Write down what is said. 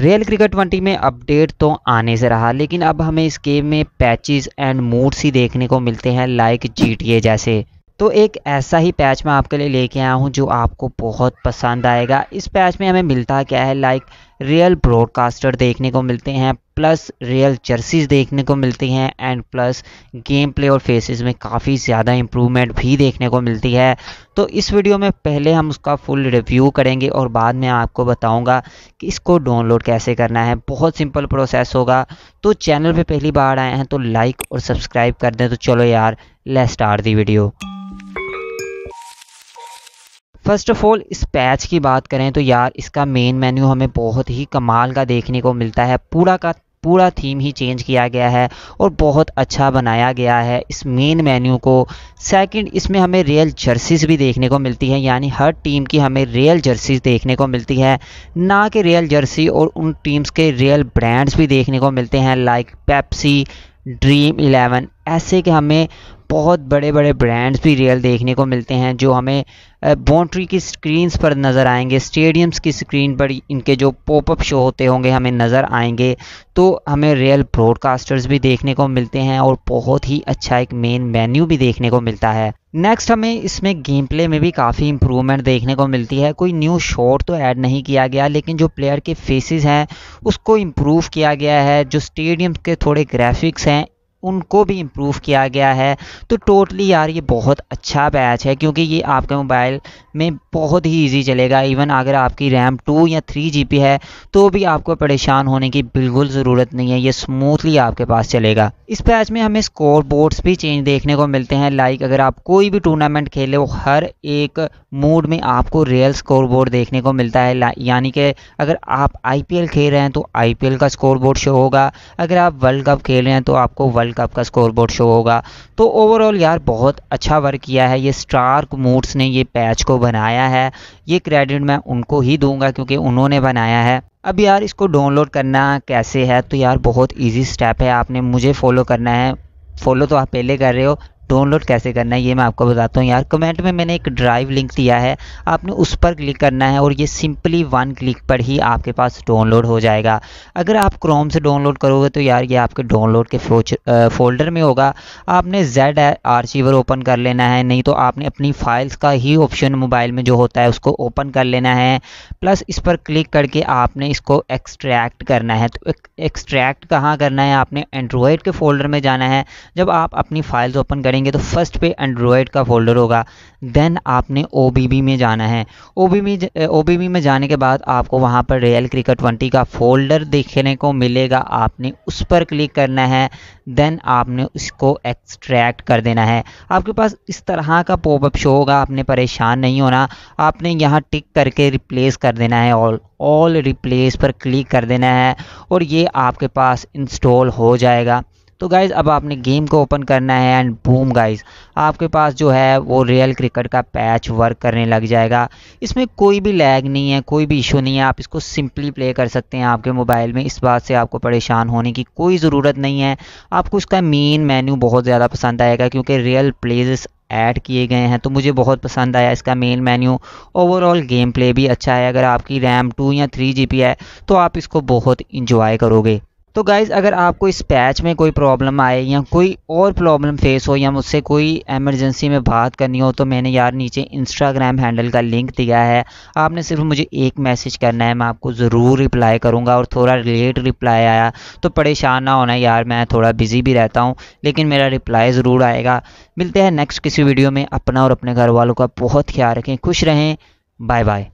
real Cricket twenty में update तो आने से रहा लेकिन अब हमें इस गेम में पैचेस एंड मूड्स ही देखने को मिलते हैं लाइक जीटीए जैसे तो एक ऐसा ही पैच मैं आपके लिए लेके आया हूँ जो आपको बहुत पसंद आएगा इस पैच में हमें मिलता क्या है लाइक रियल ब्रॉडकास्टर देखने को मिलते हैं प्लस रियल जर्सीज देखने को मिलती हैं एंड प्लस गेम प्ले और फेसेस में काफ़ी ज़्यादा इम्प्रूवमेंट भी देखने को मिलती है तो इस वीडियो में पहले हम उसका फुल रिव्यू करेंगे और बाद में आपको बताऊंगा कि इसको डाउनलोड कैसे करना है बहुत सिंपल प्रोसेस होगा तो चैनल पे पहली बार आए हैं तो लाइक और सब्सक्राइब कर दें तो चलो यार let's start the video first of all इस पैच की बात करें तो यार इसका मेन मेन्यू हमें बहुत ही कमाल का देखने को मिलता है पूरा का पूरा थीम ही चेंज किया गया है और बहुत अच्छा बनाया गया है इस मेन मेन्यू को सेकंड इसमें हमें रियल जर्सीज़ भी देखने को मिलती है यानी हर टीम की हमें रियल जर्सीज़ देखने को मिलती है ना कि रियल जर्सी और उन टीम्स के रियल ब्रांड्स भी देखने को मिलते हैं लाइक पेप्सी ड्रीम इलेवन ऐसे कि हमें बहुत बड़े बड़े ब्रांड्स भी रियल देखने को मिलते हैं जो हमें बाउंड्री की स्क्रीन्स पर नज़र आएंगे स्टेडियम्स की स्क्रीन पर इनके जो पॉपअप शो होते होंगे हमें नज़र आएंगे तो हमें रियल ब्रॉडकास्टर्स भी देखने को मिलते हैं और बहुत ही अच्छा एक मेन मेन्यू भी देखने को मिलता है नेक्स्ट हमें इसमें गेम प्ले में भी काफ़ी इम्प्रूवमेंट देखने को मिलती है कोई न्यू शॉट तो ऐड नहीं किया गया लेकिन जो प्लेयर के फेसेस हैं उसको इम्प्रूव किया गया है जो स्टेडियम के थोड़े ग्राफिक्स हैं उनको भी इम्प्रूव किया गया है तो टोटली यार ये बहुत अच्छा बैच है क्योंकि ये आपके मोबाइल में बहुत ही ईजी चलेगा इवन अगर आपकी रैम टू या थ्री जी है तो भी आपको परेशान होने की बिल्कुल ज़रूरत नहीं है ये स्मूथली आपके पास चलेगा इस बैच में हमें स्कोर बोर्ड्स भी चेंज देखने को मिलते हैं लाइक अगर आप कोई भी टूर्नामेंट खेले वो हर एक मूड में आपको रियल स्कोर बोर्ड देखने को मिलता है यानी कि अगर आप आई खेल रहे हैं तो आई का स्कोर बोर्ड शो होगा अगर आप वर्ल्ड कप खेल रहे हैं तो आपको वर्ल्ड का स्कोरबोर्ड शो होगा तो ओवरऑल यार बहुत अच्छा वर्क किया है ये स्टार्क मूड्स ने ये पैच को बनाया है ये क्रेडिट मैं उनको ही दूंगा क्योंकि उन्होंने बनाया है अब यार इसको डाउनलोड करना कैसे है तो यार बहुत ईजी स्टेप है आपने मुझे फॉलो करना है फॉलो तो आप पहले कर रहे हो डाउनलोड कैसे करना है ये मैं आपको बताता हूँ यार कमेंट में मैंने एक ड्राइव लिंक दिया है आपने उस पर क्लिक करना है और ये सिंपली वन क्लिक पर ही आपके पास डाउनलोड हो जाएगा अगर आप क्रोम से डाउनलोड करोगे तो यार ये आपके डाउनलोड के फोल्डर में होगा आपने जेड आर्चीवर ओपन कर लेना है नहीं तो आपने अपनी फाइल्स का ही ऑप्शन मोबाइल में जो होता है उसको ओपन कर लेना है प्लस इस पर क्लिक करके आपने इसको एक्सट्रैक्ट करना है तो एक्सट्रैक्ट कहाँ करना है आपने एंड्रॉयड के फोल्डर में जाना है जब आप अपनी फाइल्स ओपन करेंगे तो फर्स्ट पे एंड्रॉयड का फोल्डर होगा देन आपने ओ में जाना है ओ बी में जाने के बाद आपको वहाँ पर रियल क्रिकेट ट्वेंटी का फोल्डर देखने को मिलेगा आपने उस पर क्लिक करना है देन आपने उसको एक्सट्रैक्ट कर देना है आपके पास इस तरह का पॉपअप शो होगा आपने परेशान नहीं होना आपने यहाँ टिक करके रिप्लेस कर देना है ऑल ऑल रिप्लेस पर क्लिक कर देना है और ये आपके पास इंस्टॉल हो जाएगा तो गाइज़ अब आपने गेम को ओपन करना है एंड बूम गाइज़ आपके पास जो है वो रियल क्रिकेट का पैच वर्क करने लग जाएगा इसमें कोई भी लैग नहीं है कोई भी इशू नहीं है आप इसको सिंपली प्ले कर सकते हैं आपके मोबाइल में इस बात से आपको परेशान होने की कोई ज़रूरत नहीं है आपको इसका मेन मेन्यू बहुत ज़्यादा पसंद आएगा क्योंकि रियल प्लेज ऐड किए गए हैं तो मुझे बहुत पसंद आया इसका main menu overall game play भी अच्छा है अगर आपकी रैम टू या थ्री जी है तो आप इसको बहुत इंजॉय करोगे तो गाइज़ अगर आपको इस पैच में कोई प्रॉब्लम आए या कोई और प्रॉब्लम फेस हो या मुझसे कोई एमरजेंसी में बात करनी हो तो मैंने यार नीचे इंस्टाग्राम हैंडल का लिंक दिया है आपने सिर्फ मुझे एक मैसेज करना है मैं आपको ज़रूर रिप्लाई करूँगा और थोड़ा लेट रिप्लाई आया तो परेशान ना होना यार मैं थोड़ा बिज़ी भी रहता हूँ लेकिन मेरा रिप्लाई ज़रूर आएगा मिलते हैं नेक्स्ट किसी वीडियो में अपना और अपने घर वालों का बहुत ख्याल रखें खुश रहें बाय बाय